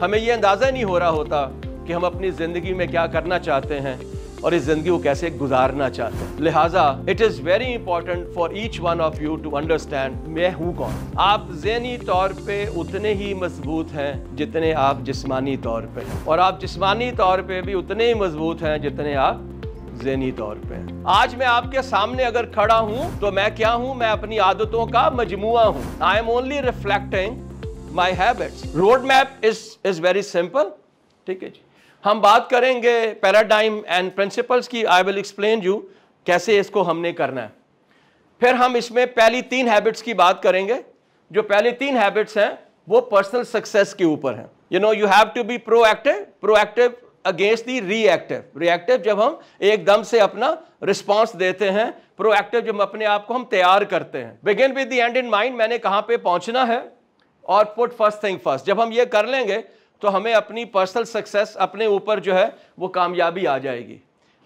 हमें ये अंदाज़ा नहीं हो रहा होता कि हम अपनी ज़िंदगी में क्या करना चाहते हैं और इस ज़िंदगी को कैसे गुजारना चाहते हैं लिहाजा it is very important for each one of you to understand मैं हूँ कौन आप जहनी तौर पे उतने ही मजबूत हैं जितने आप जिस्मानी तौर पे और आप जिस्मानी तौर पे भी उतने ही मजबूत हैं जितने आप जहनी तौर पे आज मैं आपके सामने अगर खड़ा हूँ तो मैं क्या हूँ मैं अपनी आदतों का मजमुआ हूँ I am only reflecting my habits road map is is very simple ठीक है जी हम बात करेंगे पैराडाइम एंड प्रिंसिपल्स की आई विल एक्सप्लेन यू कैसे इसको हमने करना है फिर हम इसमें पहली तीन हैबिट्स की बात करेंगे जो पहली तीन हैबिट्स हैं वो पर्सनल सक्सेस के ऊपर हैं you know you have to be proactive proactive against the reactive reactive जब हम एकदम से अपना रिस्पॉन्स देते हैं प्रोएक्टिव जब अपने आप को हम तैयार करते हैं begin with the end in mind मैंने कहाँ पे पहुंचना है और पुट फर्स्ट थिंग फर्स्ट जब हम ये कर लेंगे तो हमें अपनी पर्सनल सक्सेस अपने ऊपर जो है वो कामयाबी आ जाएगी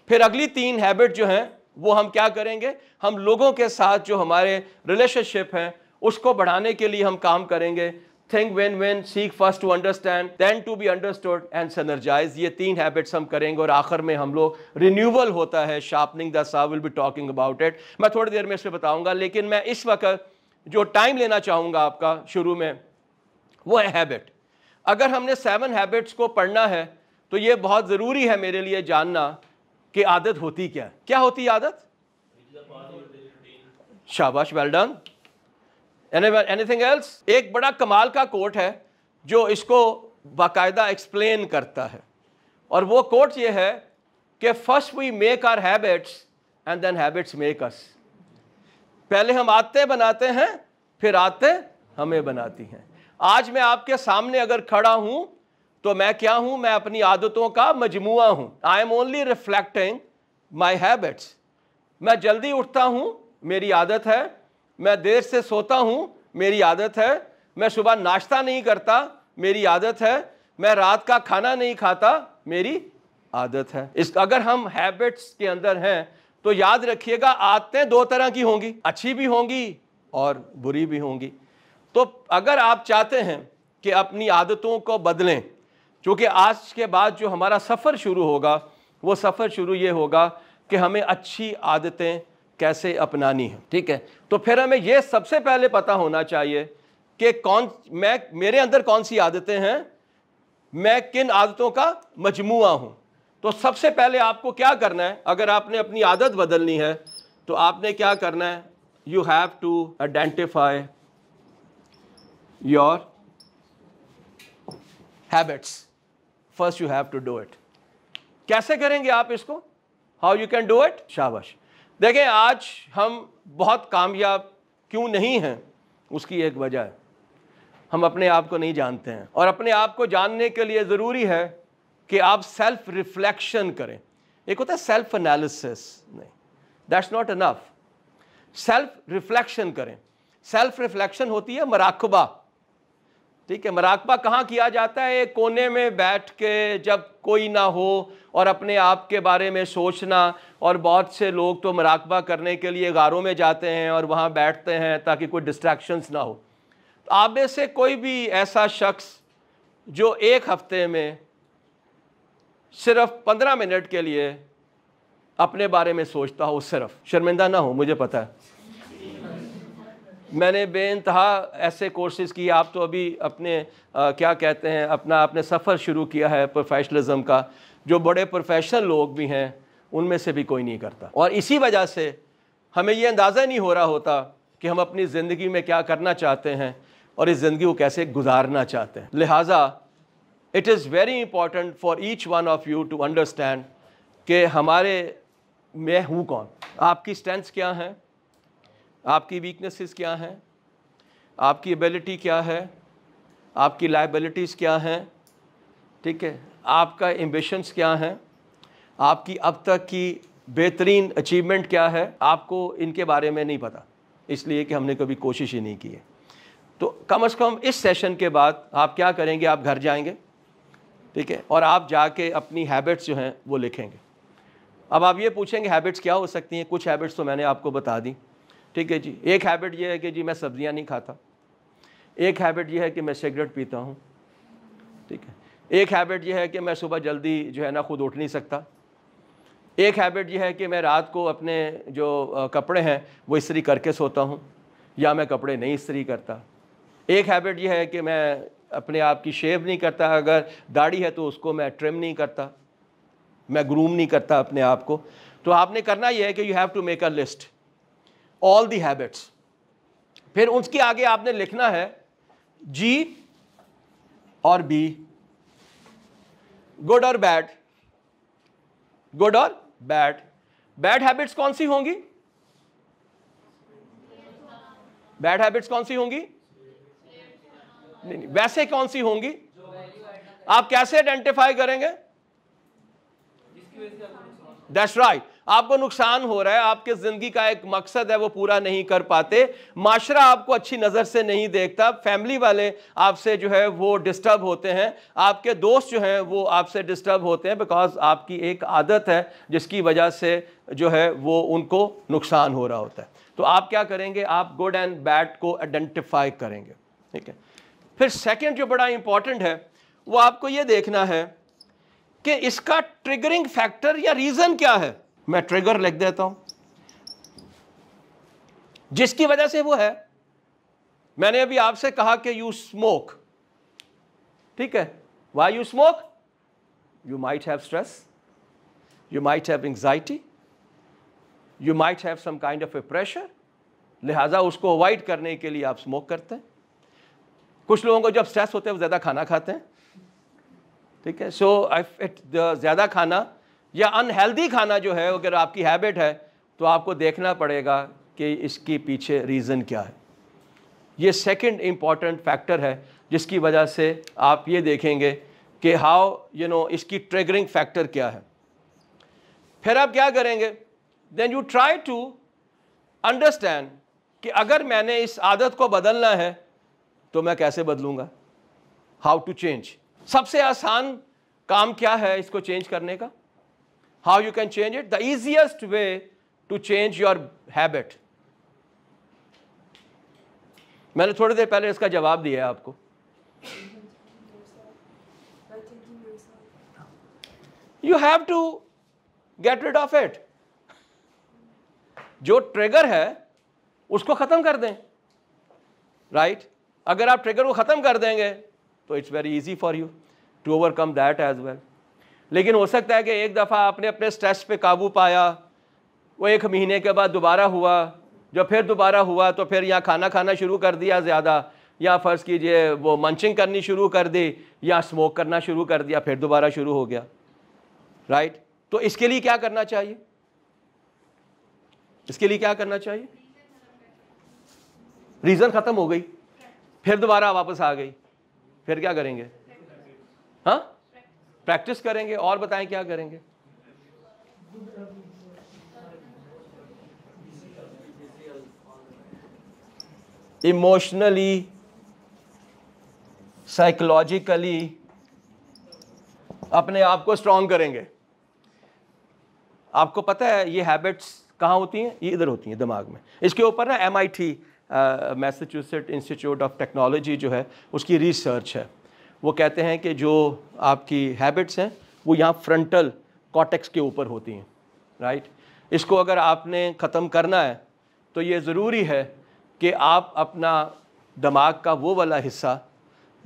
फिर अगली तीन हैबिट जो हैं वो हम क्या करेंगे हम लोगों के साथ जो हमारे रिलेशनशिप हैं उसको बढ़ाने के लिए हम काम करेंगे think win win seek first to understand then to be understood and synergize ये तीन हैबिट्स हम करेंगे और आखिर में हम लोग रिन्यूअल होता है sharpening the saw will be talking about it मैं थोड़ी देर में इस पर बताऊँगा लेकिन मैं इस वक्त जो टाइम लेना चाहूँगा आपका शुरू में वो है हैबिट अगर हमने सेवन हैबिट्स को पढ़ना है तो ये बहुत ज़रूरी है मेरे लिए जानना कि आदत होती क्या क्या होती है आदत शाबाश वेल डन एनीथिंग एल्स एक बड़ा कमाल का कोट है जो इसको बाकायदा एक्सप्लेन करता है और वो कोट ये है कि first we make our habits and then habits make us पहले हम आते बनाते हैं फिर आते हमें बनाती हैं आज मैं आपके सामने अगर खड़ा हूं तो मैं क्या हूं मैं अपनी आदतों का मजमुआ हूं I am only reflecting my habits मैं जल्दी उठता हूं मेरी आदत है मैं देर से सोता हूं मेरी आदत है मैं सुबह नाश्ता नहीं करता मेरी आदत है मैं रात का खाना नहीं खाता मेरी आदत है इस अगर हम हैबिट्स के अंदर हैं तो याद रखिएगा आदतें दो तरह की होंगी अच्छी भी होंगी और बुरी भी होंगी तो अगर आप चाहते हैं कि अपनी आदतों को बदलें क्योंकि आज के बाद जो हमारा सफ़र शुरू होगा वो सफ़र शुरू ये होगा कि हमें अच्छी आदतें कैसे अपनानी हैं ठीक है तो फिर हमें ये सबसे पहले पता होना चाहिए कि कौन मैं मेरे अंदर कौन सी आदतें हैं मैं किन आदतों का मजमू हूँ तो सबसे पहले आपको क्या करना है अगर आपने अपनी आदत बदलनी है तो आपने क्या करना है you have to identify your habits. First you have to do it. कैसे करेंगे आप इसको how you can do it शाबाश देखें आज हम बहुत कामयाब क्यों नहीं हैं उसकी एक वजह है हम अपने आप को नहीं जानते हैं और अपने आप को जानने के लिए ज़रूरी है कि आप सेल्फ रिफ्लेक्शन करें एक होता है सेल्फ एनालिसिस नहीं that's not enough self reflection करें सेल्फ रिफ्लेक्शन होती है मराकबा ठीक है मराकबा कहाँ किया जाता है एक कोने में बैठ के जब कोई ना हो और अपने आप के बारे में सोचना और बहुत से लोग तो मराकबा करने के लिए गारों में जाते हैं और वहाँ बैठते हैं ताकि कोई डिस्ट्रैक्शंस ना हो तो आप में से कोई भी ऐसा शख्स जो एक हफ्ते में सिर्फ पंद्रह मिनट के लिए अपने बारे में सोचता हो सिर्फ शर्मिंदा ना हो मुझे पता है मैंने बे ऐसे कोर्सेज़ किए आप तो अभी अपने आ, क्या कहते हैं अपना आपने सफ़र शुरू किया है प्रोफेशनलिज्म का जो बड़े प्रोफेशनल लोग भी हैं उनमें से भी कोई नहीं करता और इसी वजह से हमें ये अंदाज़ा नहीं हो रहा होता कि हम अपनी ज़िंदगी में क्या करना चाहते हैं और इस ज़िंदगी को कैसे गुजारना चाहते हैं लिहाजा it is very important for each one of you to understand कि हमारे मैं हूँ कौन आपकी स्ट्रेंथ्स क्या हैं आपकी वीकनेसेस क्या हैं आपकी एबिलिटी क्या है आपकी लाइबिलिटीज़ क्या हैं ठीक है आपका एम्बिशंस क्या हैं आपकी अब तक की बेहतरीन अचीवमेंट क्या है आपको इनके बारे में नहीं पता इसलिए कि हमने कभी कोशिश ही नहीं की है तो कम अज़ कम इस सेशन के बाद आप क्या करेंगे आप घर जाएंगे ठीक है और आप जाके अपनी हैबिट्स जो हैं वो लिखेंगे अब आप ये पूछेंगे हैबिट्स क्या हो सकती हैं कुछ हैबिट्स तो मैंने आपको बता दी ठीक है जी एक हैबिट ये है कि जी मैं सब्ज़ियाँ नहीं खाता एक हैबिट ये है कि मैं सिगरेट पीता हूँ ठीक है एक हैबिट ये है कि मैं सुबह जल्दी जो है ना खुद उठ नहीं सकता एक हैबिट ये है कि मैं रात को अपने जो कपड़े हैं वो इसी करके सोता हूँ या मैं कपड़े नहीं इसी करता एक हैबिट ये है कि मैं अपने आप की शेव नहीं करता अगर दाढ़ी है तो उसको मैं ट्रिम नहीं करता मैं ग्रूम नहीं करता अपने आप को तो आपने करना यह है कि you have to make a list all the habits फिर उसके आगे आपने लिखना है जी और बी गुड और बैड गुड और बैड बैड हैबिट्स कौन सी होंगी बैड हैबिट्स कौन सी होंगी नहीं नहीं वैसे कौन सी होंगी आप कैसे आइडेंटिफाई करेंगे दैट्स राइट आपको नुकसान हो रहा है आपके ज़िंदगी का एक मकसद है वो पूरा नहीं कर पाते माशरा आपको अच्छी नज़र से नहीं देखता फैमिली वाले आपसे जो है वो डिस्टर्ब होते हैं आपके दोस्त जो हैं वो आपसे डिस्टर्ब होते हैं बिकॉज आपकी एक आदत है जिसकी वजह से जो है वो उनको नुकसान हो रहा होता है तो आप क्या करेंगे आप गुड एंड बैड को आइडेंटिफाई करेंगे ठीक है फिर सेकेंड जो बड़ा इंपॉर्टेंट है वो आपको ये देखना है कि इसका ट्रिगरिंग फैक्टर या रीज़न क्या है मैं ट्रिगर लिख देता हूं जिसकी वजह से वो है मैंने अभी आपसे कहा कि यू स्मोक ठीक है why you smoke you might have stress you might have anxiety you might have some kind of a pressure लिहाजा उसको अवॉइड करने के लिए आप स्मोक करते हैं कुछ लोगों को जब स्ट्रेस होते हैं वो ज़्यादा खाना खाते हैं ठीक है सो इट ज़्यादा खाना या अनहेल्दी खाना जो है अगर आपकी हैबिट है तो आपको देखना पड़ेगा कि इसके पीछे रीज़न क्या है ये सेकंड इम्पॉर्टेंट फैक्टर है जिसकी वजह से आप ये देखेंगे कि हाउ यू नो इसकी ट्रिगरिंग फैक्टर क्या है फिर आप क्या करेंगे then you try to understand कि अगर मैंने इस आदत को बदलना है तो मैं कैसे बदलूँगा हाउ टू चेंज सबसे आसान काम क्या है इसको चेंज करने का how you can change it the easiest way to change your habit मैंने थोड़ी देर पहले इसका जवाब दिया है आपको you have to get rid of it जो ट्रिगर है उसको ख़त्म कर दें राइट right? अगर आप ट्रिगर को ख़त्म कर देंगे तो it's very easy for you to overcome that as well लेकिन हो सकता है कि एक दफ़ा आपने अपने स्ट्रेस पे काबू पाया वो एक महीने के बाद दोबारा हुआ जब फिर दोबारा हुआ तो फिर यहाँ खाना खाना शुरू कर दिया ज़्यादा या फ़र्ज़ कीजिए वो मंचिंग करनी शुरू कर दी या स्मोक करना शुरू कर दिया फिर दोबारा शुरू हो गया राइट तो इसके लिए क्या करना चाहिए इसके लिए क्या करना चाहिए रीज़न ख़त्म हो गई फिर दोबारा वापस आ गई फिर क्या करेंगे हाँ प्रैक्टिस करेंगे और बताएं क्या करेंगे इमोशनली साइकोलॉजिकली अपने आप को स्ट्रांग करेंगे आपको पता है ये हैबिट्स कहाँ होती हैं ये इधर होती हैं दिमाग में इसके ऊपर ना M I T Massachusetts Institute of Technology जो है उसकी रिसर्च है वो कहते हैं कि जो आपकी हैबिट्स हैं वो यहाँ फ्रंटल कॉटेक्स के ऊपर होती हैं राइट इसको अगर आपने ख़त्म करना है तो ये ज़रूरी है कि आप अपना दिमाग का वो वाला हिस्सा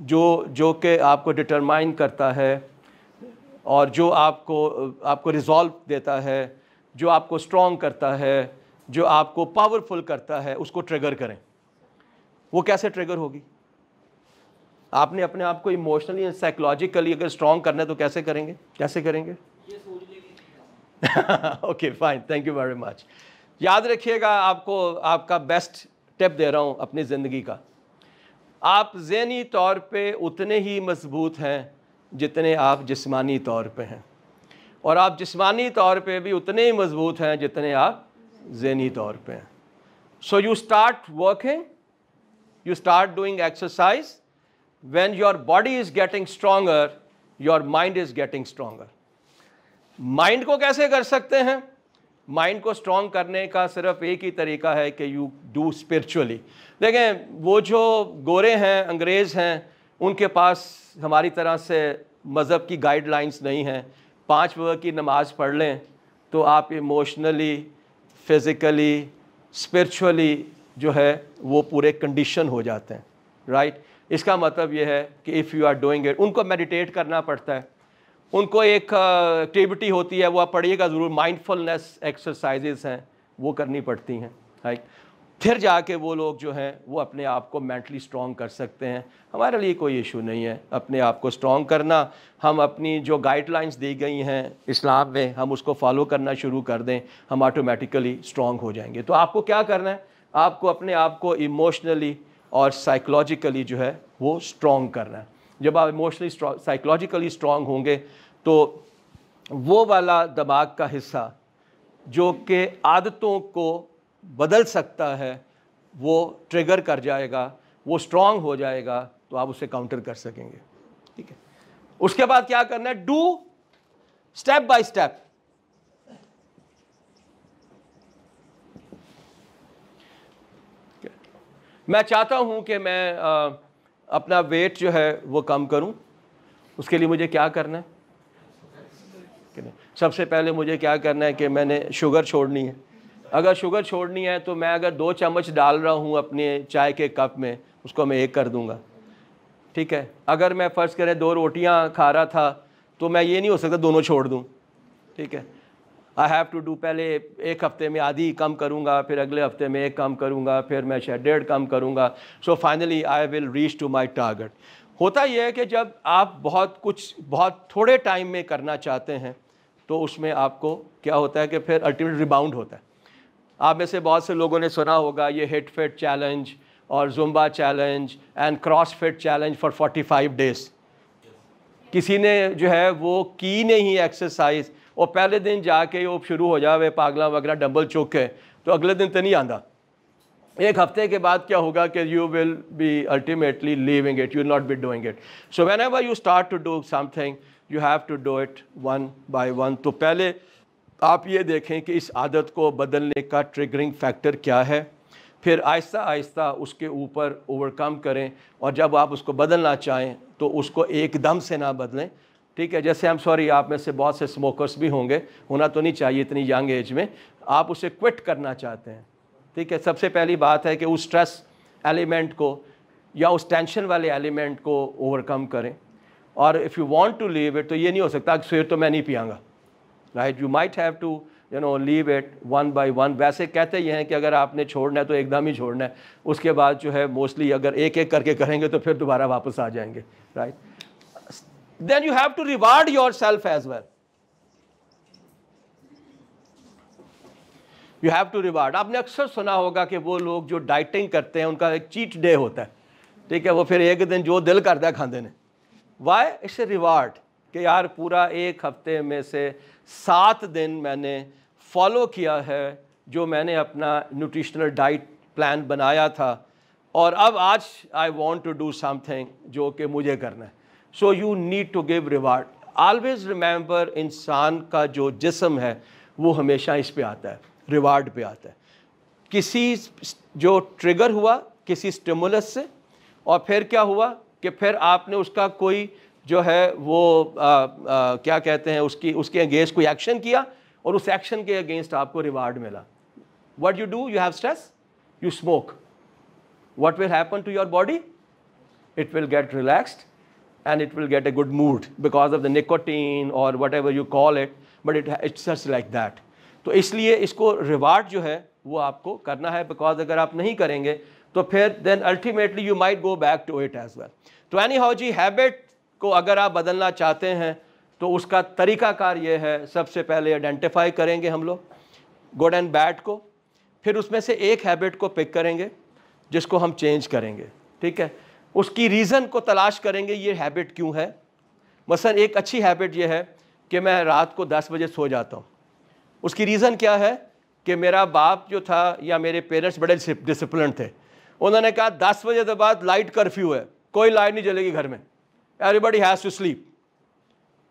जो जो कि आपको डिटरमाइन करता है और जो आपको आपको रिज़ॉल्व देता है जो आपको स्ट्रॉन्ग करता है जो आपको पावरफुल करता है उसको ट्रिगर करें वो कैसे ट्रिगर होगी आपने अपने आप को इमोशनली एंड साइकोलॉजिकली अगर स्ट्रॉन्ग करना है तो कैसे करेंगे कैसे करेंगे okay fine thank you very much याद रखिएगा आपको आपका बेस्ट टिप दे रहा हूँ अपनी ज़िंदगी का आप जहनी तौर पे उतने ही मजबूत हैं जितने आप जिस्मानी तौर पे हैं और आप जिस्मानी तौर पे भी उतने ही मजबूत हैं जितने आप जहनी तौर पर so you start working you start doing exercise when your body is getting stronger your mind is getting stronger mind को कैसे कर सकते हैं माइंड को स्ट्रॉन्ग करने का सिर्फ एक ही तरीका है कि यू डू स्पिरिचुअली देखें वो जो गोरे हैं अंग्रेज़ हैं उनके पास हमारी तरह से मज़हब की गाइडलाइंस नहीं हैं पाँच वह की नमाज़ पढ़ लें तो आप इमोशनली फिज़िकली स्पिरिचुअली जो है वो पूरे कंडीशन हो जाते हैं राइट right? इसका मतलब ये है कि if you are doing it उनको मेडिटेट करना पड़ता है उनको एक एक्टिविटी होती है वो आप पढ़िएगा ज़रूर माइंडफुलनेस एक्सरसाइजेज़ हैं वो करनी पड़ती हैं राइट right? फिर जाके वो लोग जो हैं वो अपने आप को मेंटली स्ट्रॉन्ग कर सकते हैं हमारे लिए कोई इशू नहीं है अपने आप को स्ट्रॉन्ग करना हम अपनी जो गाइडलाइंस दी गई हैं इस्लाम में हम उसको फॉलो करना शुरू कर दें हम ऑटोमेटिकली स्ट्रॉन्ग हो जाएंगे तो आपको क्या करना है आपको अपने आप को इमोशनली और साइकोलॉजिकली जो है वो स्ट्रॉन्ग करना है जब आप इमोशनली साइकोलॉजिकली स्ट्रॉन्ग होंगे तो वो वाला दिमाग का हिस्सा जो कि आदतों को बदल सकता है वो ट्रिगर कर जाएगा वो स्ट्रांग हो जाएगा तो आप उसे काउंटर कर सकेंगे ठीक है उसके बाद क्या करना है डू स्टेप बाय स्टेप मैं चाहता हूं कि मैं आ, अपना वेट जो है वो कम करूं उसके लिए मुझे क्या करना है सबसे पहले मुझे क्या करना है कि मैंने शुगर छोड़नी है अगर शुगर छोड़नी है तो मैं अगर दो चम्मच डाल रहा हूँ अपने चाय के कप में उसको मैं एक कर दूँगा ठीक है अगर मैं फ़र्ज़ करें दो रोटियाँ खा रहा था तो मैं ये नहीं हो सकता दोनों छोड़ दूँ ठीक है आई हैव टू डू पहले एक हफ्ते में आधी कम करूँगा फिर अगले हफ्ते में एक कम करूँगा फिर मैं शायद डेढ़ कम करूँगा so finally I will reach to my target होता यह है कि जब आप बहुत कुछ बहुत थोड़े टाइम में करना चाहते हैं तो उसमें आपको क्या होता है कि फिर अल्टीमेट रिबाउंड होता है आप में से बहुत से लोगों ने सुना होगा ये हिट फिट चैलेंज और Zumba challenge and cross fit challenge for 45 days किसी ने जो है वो की नहीं एक्सरसाइज और पहले दिन जाके वो शुरू हो जावे पागला वगैरह डंबल चुक के तो अगले दिन तो नहीं आंदा एक हफ्ते के बाद क्या होगा कि you will be ultimately living it you not be doing it so whenever you start to do something you have to do it one by one तो पहले आप ये देखें कि इस आदत को बदलने का ट्रिगरिंग फैक्टर क्या है फिर आहिस्ता आहिस्ता उसके ऊपर ओवरकम करें और जब आप उसको बदलना चाहें तो उसको एकदम से ना बदलें ठीक है जैसे हम सॉरी आप में से बहुत से स्मोकर्स भी होंगे होना तो नहीं चाहिए इतनी यंग एज में आप उसे क्विट करना चाहते हैं ठीक है सबसे पहली बात है कि उस स्ट्रेस एलिमेंट को या उस टेंशन वाले एलिमेंट को ओवरकम करें और if you want to leave it तो ये नहीं हो सकता कि फिर तो मैं नहीं पियाँगा right you might have to you know leave it one by one वैसे कहते ही हैं कि अगर आपने छोड़ना है तो एकदम ही छोड़ना है उसके बाद जो है मोस्टली अगर एक एक करके करेंगे तो फिर दोबारा वापस आ जाएंगे right then you have to reward yourself as well you have to reward आपने अक्सर सुना होगा कि वो लोग जो डाइटिंग करते हैं उनका एक चीट डे होता है ठीक है वो फिर एक दिन जो दिल करता है खाने ने वाई इट्स ए रिवार्ड कि यार पूरा एक हफ्ते में से सात दिन मैंने फॉलो किया है जो मैंने अपना न्यूट्रिशनल डाइट प्लान बनाया था और अब आज I want to do something जो कि मुझे करना है so you need to give reward always remember इंसान का जो जिसम है वो हमेशा इस पे आता है रिवार्ड पे आता है किसी जो ट्रिगर हुआ किसी स्टिमुलस से और फिर क्या हुआ कि फिर आपने उसका कोई जो है वो आ, आ, क्या कहते हैं उसकी उसके अगेंस्ट कोई एक्शन किया और उस एक्शन के अगेंस्ट आपको रिवार्ड मिला what you do you have stress you smoke what will happen to your body it will get relaxed it will get get good mood because of the nicotine और whatever you call it but it it just like that तो इसलिए इसको reward जो है वो आपको करना है बिकॉज अगर आप नहीं करेंगे तो फिर then ultimately you might go back to it as well तो एनी हाउ जी हैबिट को अगर आप बदलना चाहते हैं तो उसका तरीकाकार ये है सबसे पहले आइडेंटिफाई करेंगे हम लोग गुड एंड बैड को फिर उसमें से एक हैबिट को पिक करेंगे जिसको हम चेंज करेंगे ठीक है उसकी रीज़न को तलाश करेंगे ये हैबिट क्यों है मसलन एक अच्छी हैबिट ये है कि मैं रात को दस बजे सो जाता हूँ उसकी रीज़न क्या है कि मेरा बाप जो था या मेरे पेरेंट्स बड़े डिसिप्लिन थे उन्होंने कहा दस बजे के बाद लाइट कर्फ्यू है कोई लाइट नहीं जलेगी घर में एवरीबडी हैज़ टू स्लीप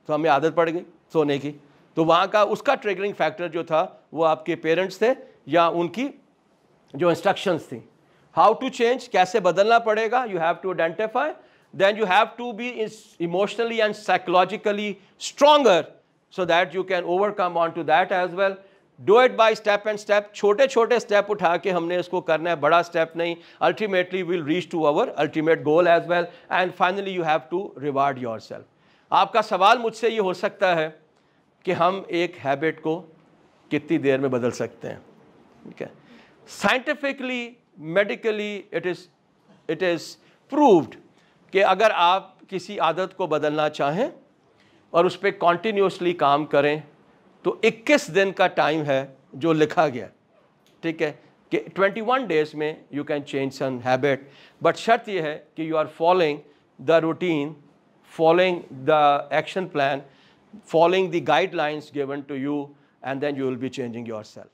तो हमें आदत पड़ गई सोने की तो वहाँ का उसका ट्रिगरिंग फैक्टर जो था वो आपके पेरेंट्स थे या उनकी जो इंस्ट्रक्शंस थी हाउ टू चेंज कैसे बदलना पड़ेगा you have to identify then you have to be emotionally and psychologically stronger so that you can overcome on to that as well do it by step and step छोटे छोटे step उठा के हमने इसको करना है बड़ा स्टेप नहीं ultimately will reach to our ultimate goal as well and finally you have to reward yourself आपका सवाल मुझसे ये हो सकता है कि हम एक हैबिट को कितनी देर में बदल सकते हैं ठीक है scientifically medically it is it is proved कि अगर आप किसी आदत को बदलना चाहें और उस पर कॉन्टीन्यूसली काम करें तो 21 दिन का टाइम है जो लिखा गया ठीक है कि 21 डेज में you can change some habit but शर्त यह है कि you are following the routine following the action plan following the guidelines given to you and then you will be changing your self